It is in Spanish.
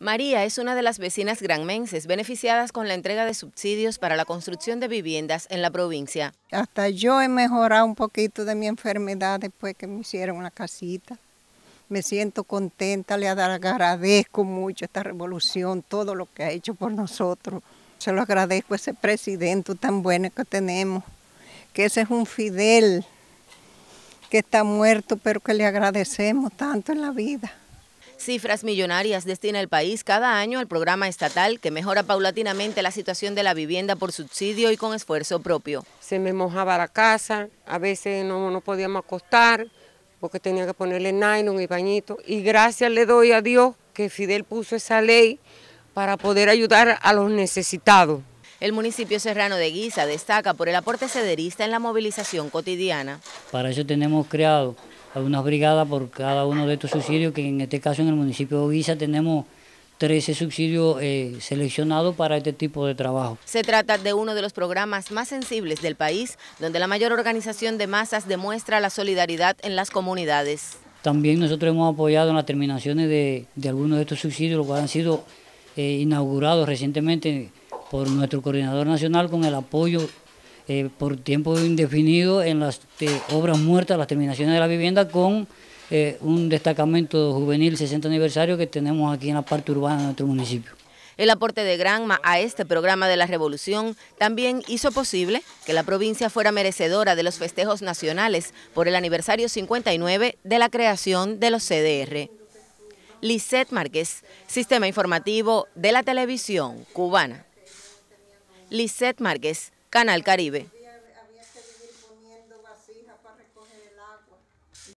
María es una de las vecinas granmenses beneficiadas con la entrega de subsidios para la construcción de viviendas en la provincia. Hasta yo he mejorado un poquito de mi enfermedad después que me hicieron la casita. Me siento contenta, le agradezco mucho esta revolución, todo lo que ha hecho por nosotros. Se lo agradezco a ese presidente tan bueno que tenemos, que ese es un fidel, que está muerto, pero que le agradecemos tanto en la vida. Cifras millonarias destina el país cada año al programa estatal que mejora paulatinamente la situación de la vivienda por subsidio y con esfuerzo propio. Se me mojaba la casa, a veces no, no podíamos acostar porque tenía que ponerle nylon y bañito. Y gracias le doy a Dios que Fidel puso esa ley para poder ayudar a los necesitados. El municipio serrano de Guisa destaca por el aporte cederista en la movilización cotidiana. Para ello tenemos creado algunas una brigada por cada uno de estos subsidios, que en este caso en el municipio de Guisa tenemos 13 subsidios eh, seleccionados para este tipo de trabajo. Se trata de uno de los programas más sensibles del país, donde la mayor organización de masas demuestra la solidaridad en las comunidades. También nosotros hemos apoyado en las terminaciones de, algunos de estos subsidios, los cuales han sido eh, inaugurados recientemente por nuestro coordinador nacional con el apoyo eh, por tiempo indefinido en las eh, obras muertas, las terminaciones de la vivienda con eh, un destacamento juvenil 60 aniversario que tenemos aquí en la parte urbana de nuestro municipio. El aporte de Granma a este programa de la Revolución también hizo posible que la provincia fuera merecedora de los festejos nacionales por el aniversario 59 de la creación de los CDR. Lisette Márquez, Sistema Informativo de la Televisión Cubana. Lisette Márquez, Canal Caribe. Había, había que vivir poniendo vasija para recoger el agua.